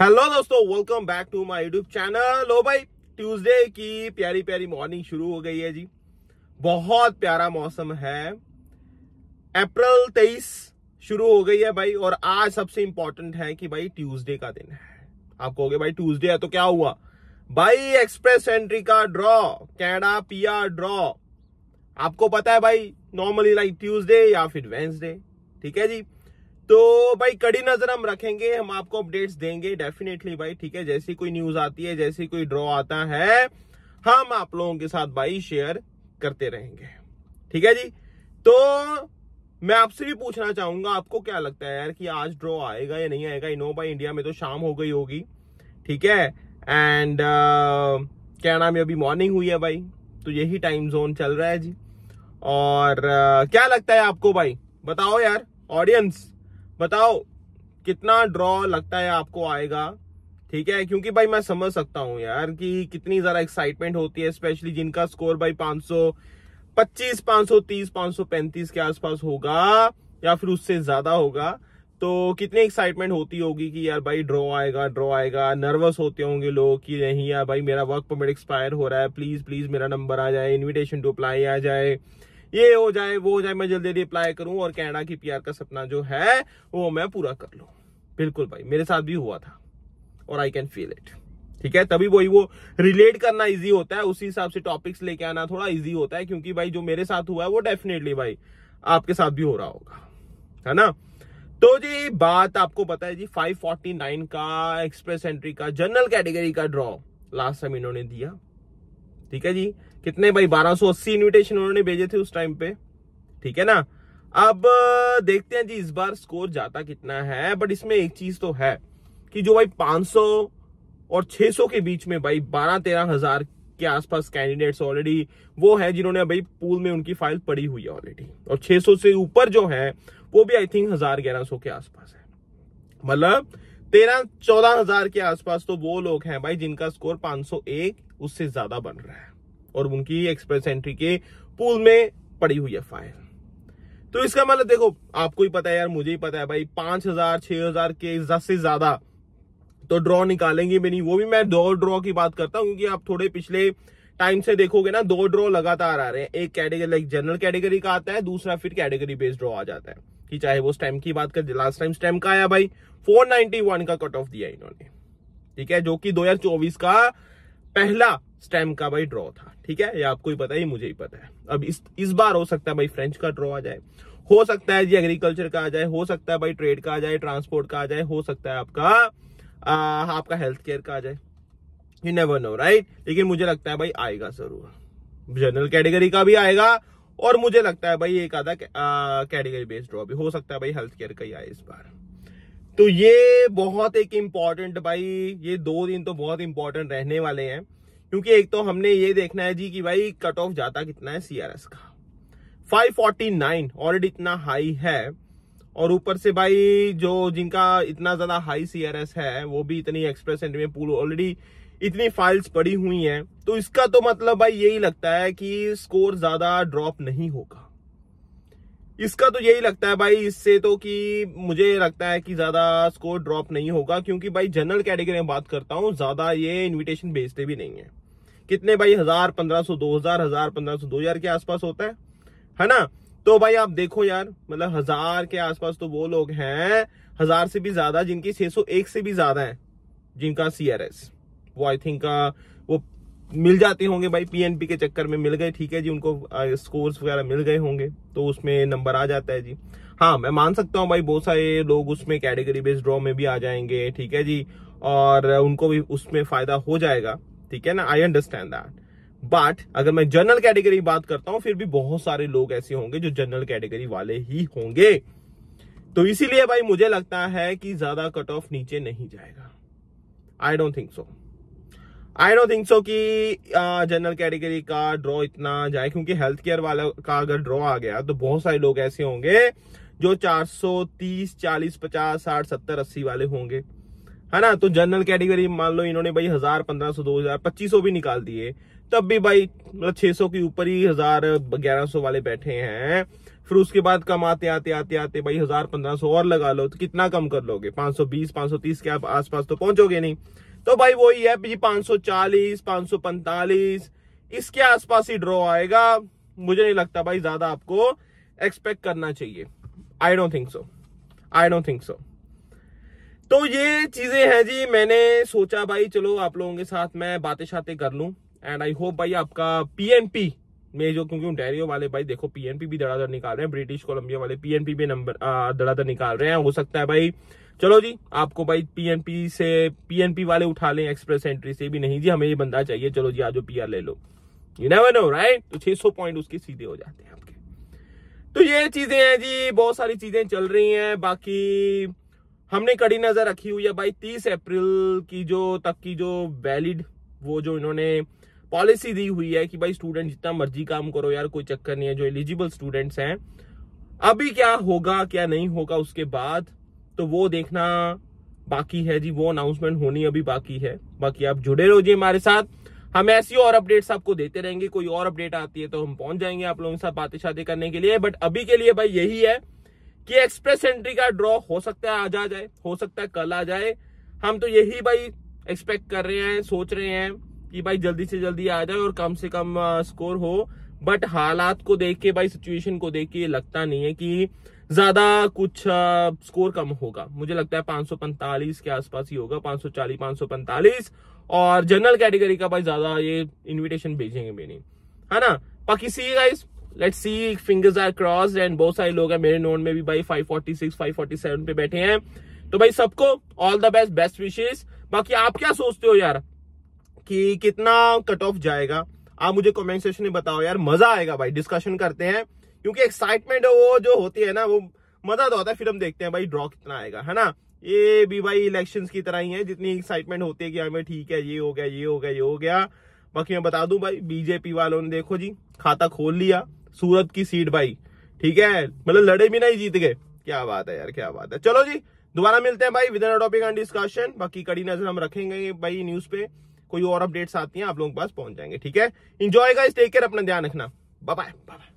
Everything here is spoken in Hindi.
हेलो दोस्तों welcome back to my YouTube channel ओ भाई ट्यूसडे की प्यारी प्यारी मॉर्निंग शुरू हो गई है जी बहुत प्यारा मौसम है अप्रैल तेईस शुरू हो गई है भाई और आज सबसे इंपॉर्टेंट है कि भाई ट्यूसडे का दिन है आप कहोगे भाई ट्यूसडे है तो क्या हुआ भाई एक्सप्रेस एंट्री का ड्रॉ कैडा पिया ड्रॉ आपको पता है भाई नॉर्मली लाइक ट्यूजडे या फिर वेंसडे ठीक है जी तो भाई कड़ी नजर हम रखेंगे हम आपको अपडेट्स देंगे डेफिनेटली भाई ठीक है जैसी कोई न्यूज आती है जैसी कोई ड्रॉ आता है हम आप लोगों के साथ भाई शेयर करते रहेंगे ठीक है जी तो मैं आपसे भी पूछना चाहूंगा आपको क्या लगता है यार कि आज ड्रॉ आएगा या नहीं आएगा इनो भाई इंडिया में तो शाम हो गई होगी ठीक है एंड uh, क्या नाम है अभी मॉर्निंग हुई है भाई तो यही टाइम जोन चल रहा है जी और uh, क्या लगता है आपको भाई बताओ यार ऑडियंस बताओ कितना ड्रॉ लगता है आपको आएगा ठीक है क्योंकि भाई मैं समझ सकता हूं यार कि कितनी ज़्यादा एक्साइटमेंट होती है स्पेशली जिनका स्कोर भाई तीस पांच 530 535 के आसपास होगा या फिर उससे ज़्यादा होगा तो कितनी एक्साइटमेंट होती होगी कि यार भाई ड्रॉ आएगा ड्रॉ आएगा नर्वस होते होंगे लोग कि नहीं यार भाई मेरा वर्क परमिट एक्सपायर हो रहा है प्लीज़ प्लीज़ मेरा नंबर आ जाए इन्विटेशन टू अप्लाई आ जाए ये हो जाए वो हो जाए मैं जल्दी जल्दी अप्लाई करूं और कैनेडा की पीआर का सपना जो है वो मैं पूरा कर लू बिल्कुल भाई मेरे साथ भी हुआ था और आई कैन फील इट ठीक है तभी वही वो रिलेट करना इजी होता है उसी हिसाब से टॉपिक्स लेके आना थोड़ा इजी होता है क्योंकि भाई जो मेरे साथ हुआ है वो डेफिनेटली भाई आपके साथ भी हो रहा होगा है ना तो जी बात आपको पता है जी 549 का एक्सप्रेस एंट्री का जनरल कैटेगरी का ड्रॉ लास्ट टाइम इन्होंने दिया ठीक है जी कितने भाई 1280 इन्विटेशन उन्होंने भेजे थे उस टाइम पे ठीक है ना अब देखते हैं जी इस बार स्कोर जाता कितना है बट इसमें एक चीज तो है कि जो भाई 500 और 600 के बीच में भाई बारह तेरह हजार के आसपास कैंडिडेट्स ऑलरेडी वो है जिन्होंने भाई पूल में उनकी फाइल पड़ी हुई है ऑलरेडी और 600 से ऊपर जो है वो भी आई थिंक हजार ग्यारह सौ के आसपास है मतलब तेरह चौदह हजार के आसपास तो वो लोग हैं भाई जिनका स्कोर 501 उससे ज्यादा बन रहा है और उनकी एक्सप्रेस एंट्री के पूल में पड़ी हुई है फाइल तो इसका मतलब देखो आपको ही पता है यार मुझे ही पता है भाई पांच हजार छह हजार के दस से ज्यादा तो ड्रॉ निकालेंगे भी नहीं वो भी मैं दो ड्रॉ की बात करता हूँ क्योंकि आप थोड़े पिछले टाइम से देखोगे ना दो ड्रॉ लगातार आ रहे हैं एक कैटेगरी लाइक जनरल कैटेगरी का आता है दूसरा फिर कैटेगरी बेस्ड ड्रॉ आ जाता है कि चाहे वो स्टैम की बात कर लास्ट टाइम स्टैम का आया भाई 491 का कट ऑफ दिया इन्होंने ठीक है जो कि 2024 का पहला स्टेम का भाई ड्रॉ था ठीक है ये आपको ही पता है मुझे ही पता है अब इस इस बार हो सकता है भाई फ्रेंच का ड्रॉ आ जाए हो सकता है जी एग्रीकल्चर का आ जाए हो सकता है भाई ट्रेड का आ जाए ट्रांसपोर्ट का आ जाए हो सकता है आपका आ, आपका हेल्थ केयर का आ जाए यू नेवर नो राइट लेकिन मुझे लगता है भाई आएगा जरूर जनरल कैटेगरी का भी आएगा और मुझे लगता है भाई एक आधा कैटेगरी बेस्ड ड्रॉ भी हो सकता है भाई हेल्थ केयर का ही आए इस बार तो ये बहुत एक इम्पॉर्टेंट भाई ये दो दिन तो बहुत इंपॉर्टेंट रहने वाले हैं क्योंकि एक तो हमने ये देखना है जी कि भाई कट ऑफ जाता कितना है सीआरएस का 549 ऑलरेडी इतना हाई है और ऊपर से भाई जो जिनका इतना ज्यादा हाई सीआरएस है वो भी इतनी एक्सप्रेस एंट्री में पूल ऑलरेडी इतनी फाइल्स पड़ी हुई हैं तो इसका तो मतलब भाई यही लगता है कि स्कोर ज्यादा ड्रॉप नहीं होगा इसका तो यही लगता है भाई इससे तो कि मुझे लगता है कि ज्यादा स्कोर ड्रॉप नहीं होगा क्योंकि भाई जनरल कैटेगरी में बात करता हूँ ज्यादा ये इन्विटेशन भेजते भी नहीं है कितने भाई हजार पंद्रह सौ दो हजार हजार पंद्रह सौ दो हजार के आसपास होता है है ना तो भाई आप देखो यार मतलब हजार के आसपास तो वो लोग हैं हजार से भी ज्यादा जिनकी छह से भी ज्यादा है जिनका सी वो आई थिंक मिल जाते होंगे भाई पीएनपी के चक्कर में मिल गए ठीक है जी उनको स्कोर्स वगैरह मिल गए होंगे तो उसमें नंबर आ जाता है जी हाँ मैं मान सकता हूँ भाई बहुत सारे लोग उसमें कैटेगरी बेस्ड ड्रॉ में भी आ जाएंगे ठीक है जी और उनको भी उसमें फायदा हो जाएगा ठीक है ना आई अंडरस्टैंड दैट बट अगर मैं जनरल कैटेगरी बात करता हूँ फिर भी बहुत सारे लोग ऐसे होंगे जो जनरल कैटेगरी वाले ही होंगे तो इसीलिए भाई मुझे लगता है कि ज्यादा कट ऑफ नीचे नहीं जाएगा I don't think so I don't think so कि जनरल कैटेगरी का ड्रॉ इतना जाए क्योंकि हेल्थ केयर वाले का अगर ड्रॉ आ गया तो बहुत सारे लोग ऐसे होंगे जो 430, 40, 50, 60, 70, 80 वाले होंगे है ना तो जनरल कैटेगरी मान लो इन्होंने भाई हजार पंद्रह सौ दो हजार पच्चीस सौ भी निकाल दिए तब भी भाई मतलब छह सौ के ऊपर ही हजार ग्यारह सौ वाले बैठे हैं फिर उसके बाद कम आते आते आते आते भाई हजार पंद्रह सौ और लगा लो तो कितना कम कर लोगे पांच सौ बीस पांच सौ तीस के आप आसपास तो पहुंचोगे नहीं तो भाई वही है जी 540 545 इसके आसपास ही ड्रॉ आएगा मुझे नहीं लगता भाई ज्यादा आपको एक्सपेक्ट करना चाहिए I don't think so I don't think so तो ये चीजें हैं जी मैंने सोचा भाई चलो आप लोगों के साथ मैं बातें शाते कर लूं एंड आई होप भाई आपका पीएनपी में जो क्योंकि डेरियो वाले भाई देखो पीएनपी भी धड़ाधड़ निकाल रहे हैं ब्रिटिश कोलंबिया वाले पीएनपी भी नंबर धड़ाधड़ निकाल रहे हैं हो सकता है भाई चलो जी आपको भाई पीएनपी से पीएनपी वाले उठा लें एक्सप्रेस एंट्री से भी नहीं जी हमें ये बंदा चाहिए चलो जी आज पीआर ले लो यू नेवर नो राइट तो 600 पॉइंट उसके सीधे हो जाते हैं आपके तो ये चीजें हैं जी बहुत सारी चीजें चल रही हैं बाकी हमने कड़ी नजर रखी हुई है भाई तीस अप्रैल की जो तक की जो वैलिड वो जो इन्होंने पॉलिसी दी हुई है कि भाई स्टूडेंट जितना मर्जी काम करो यार कोई चक्कर नहीं है जो एलिजिबल स्टूडेंट्स हैं अभी क्या होगा क्या नहीं होगा उसके बाद तो वो देखना बाकी है जी वो अनाउंसमेंट होनी अभी बाकी है बाकी आप जुड़े रहो जी हमारे साथ हम ऐसी और अपडेट्स आपको देते रहेंगे कोई और अपडेट आती है तो हम पहुंच जाएंगे आप लोगों के साथ बातें शादी करने के लिए बट अभी के लिए भाई यही है कि एक्सप्रेस एंट्री का ड्रॉ हो सकता है आज आ जाए हो सकता है कल आ जाए हम तो यही भाई एक्सपेक्ट कर रहे हैं सोच रहे हैं कि भाई जल्दी से जल्दी आ जाए और कम से कम स्कोर हो बट हालात को देख के भाई सिचुएशन को देख के लगता नहीं है कि ज्यादा कुछ स्कोर कम होगा मुझे लगता है 545 के आसपास ही होगा 540 545 और जनरल कैटेगरी का भाई ज्यादा ये इनविटेशन भेजेंगे भी नहीं है ना बाकी see guys let's see fingers are cross and बहुत सारे लोग हैं मेरे नोट में भी भाई 546 547 पे बैठे हैं तो भाई सबको ऑल द बेस्ट बेस्ट विशेष बाकी आप क्या सोचते हो यार कि कितना कट ऑफ जाएगा आप मुझे कमेंट सेक्शन में बताओ यार मजा आएगा भाई डिस्कशन करते हैं क्योंकि एक्साइटमेंट वो जो होती है ना वो मजा तो होता है फिल्म देखते हैं भाई ड्रॉ कितना आएगा है ना ये भी भाई इलेक्शन की तरह ही है जितनी एक्साइटमेंट होती है कि हमें ठीक है ये हो गया ये हो गया ये हो गया बाकी मैं बता दू भाई बीजेपी वालों ने देखो जी खाता खोल लिया सूरत की सीट भाई ठीक है मतलब लड़े भी नहीं जीत गए क्या बात है यार क्या बात है चलो जी दोबारा मिलते हैं भाई विद टॉपिक एंड डिस्कशन बाकी कड़ी नजर हम रखेंगे भाई न्यूज पे कोई और अपडेट्स आती हैं आप लोगों के पास पहुंच जाएंगे ठीक है इंजॉय का टेक केयर अपना ध्यान रखना बाय बाय